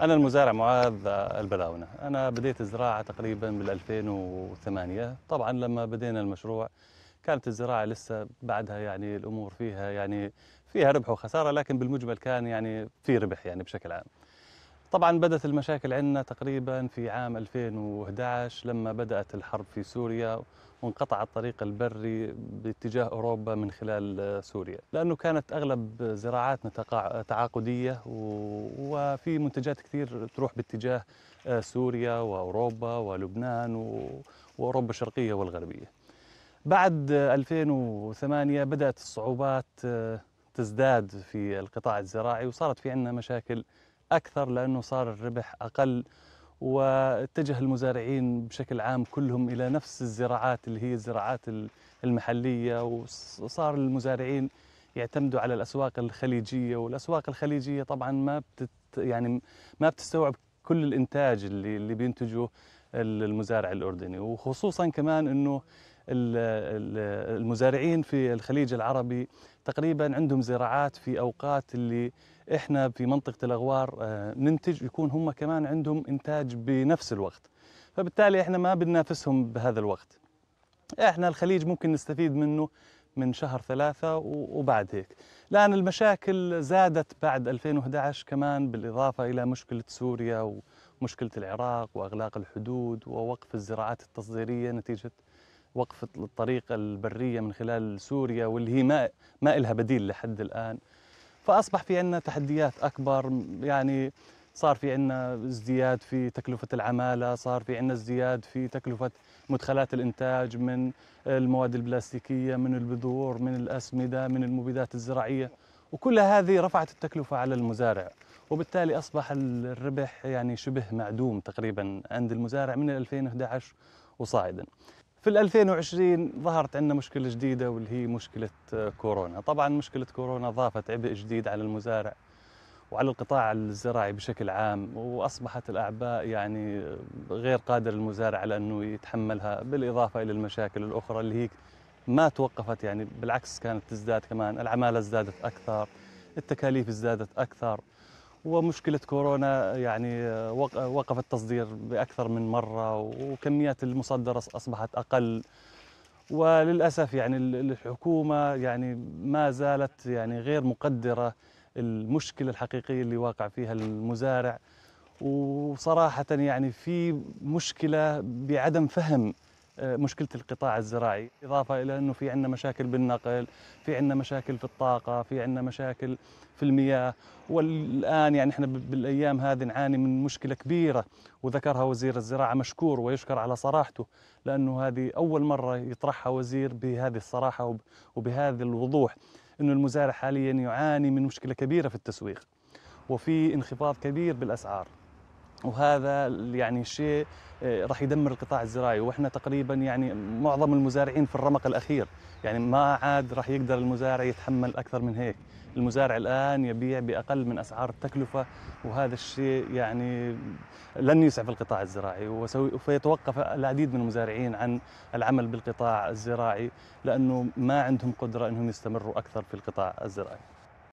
أنا المزارع معاذ البلاونة أنا بديت الزراعة تقريبا بال 2008 طبعا لما بدينا المشروع كانت الزراعة لسه بعدها يعني الأمور فيها يعني فيها ربح وخسارة لكن بالمجمل كان يعني في ربح يعني بشكل عام طبعا بدأت المشاكل عندنا تقريبا في عام 2011 لما بدأت الحرب في سوريا وانقطع الطريق البري باتجاه أوروبا من خلال سوريا لأنه كانت أغلب زراعاتنا تعاقدية وفي منتجات كثير تروح باتجاه سوريا وأوروبا ولبنان وأوروبا الشرقية والغربية بعد 2008 بدأت الصعوبات تزداد في القطاع الزراعي وصارت في عندنا مشاكل اكثر لانه صار الربح اقل واتجه المزارعين بشكل عام كلهم الى نفس الزراعات اللي هي الزراعات المحليه وصار المزارعين يعتمدوا على الاسواق الخليجيه والاسواق الخليجيه طبعا ما بتت يعني ما بتستوعب كل الانتاج اللي اللي بينتجه المزارع الاردني وخصوصا كمان انه المزارعين في الخليج العربي تقريبا عندهم زراعات في اوقات اللي احنا في منطقه الاغوار آه، ننتج يكون هم كمان عندهم انتاج بنفس الوقت فبالتالي احنا ما بننافسهم بهذا الوقت احنا الخليج ممكن نستفيد منه من شهر ثلاثة وبعد هيك الآن المشاكل زادت بعد 2011 كمان بالإضافة إلى مشكلة سوريا ومشكلة العراق وأغلاق الحدود ووقف الزراعات التصديرية نتيجة وقف الطريق البرية من خلال سوريا واللي هي ما, ما إلها بديل لحد الآن فأصبح في عندنا تحديات أكبر يعني صار في عندنا ازدياد في تكلفة العمالة صار في عندنا ازدياد في تكلفة مدخلات الإنتاج من المواد البلاستيكية من البذور من الأسمدة من المبيدات الزراعية وكل هذه رفعت التكلفة على المزارع وبالتالي أصبح الربح يعني شبه معدوم تقريبا عند المزارع من 2011 وصاعدا في 2020 ظهرت عندنا مشكلة جديدة واللي هي مشكلة آه، كورونا طبعا مشكلة كورونا ضافت عبء جديد على المزارع وعلى القطاع الزراعي بشكل عام وأصبحت الأعباء يعني غير قادر المزارع على أنه يتحملها بالإضافة إلى المشاكل الأخرى اللي هي ما توقفت يعني بالعكس كانت تزداد كمان العمالة ازدادت أكثر التكاليف ازدادت أكثر ومشكله كورونا يعني آه، آه، وقف التصدير باكثر من مره وكميات المصدره اصبحت اقل وللاسف يعني الحكومه يعني ما زالت يعني غير مقدره المشكله الحقيقيه اللي واقع فيها المزارع وصراحه يعني في مشكله بعدم فهم آه، مشكله القطاع الزراعي، اضافه الى انه في عندنا مشاكل بالنقل، في عندنا مشاكل في الطاقه، في عندنا مشاكل في المياه، والان يعني احنا بالايام هذه نعاني من مشكله كبيره وذكرها وزير الزراعه مشكور ويشكر على صراحته، لانه هذه اول مره يطرحها وزير بهذه الصراحه وبهذا الوضوح، انه المزارع حاليا يعاني من مشكله كبيره في التسويق. وفي انخفاض كبير بالاسعار وهذا يعني شيء آه، راح يدمر القطاع الزراعي واحنا تقريبا يعني معظم المزارعين في الرمق الاخير يعني ما عاد راح يقدر المزارع يتحمل اكثر من هيك المزارع الان يبيع باقل من اسعار التكلفه وهذا الشيء يعني لن يسعف القطاع الزراعي وسيتوقف العديد من المزارعين عن العمل بالقطاع الزراعي لانه ما عندهم قدره انهم يستمروا اكثر في القطاع الزراعي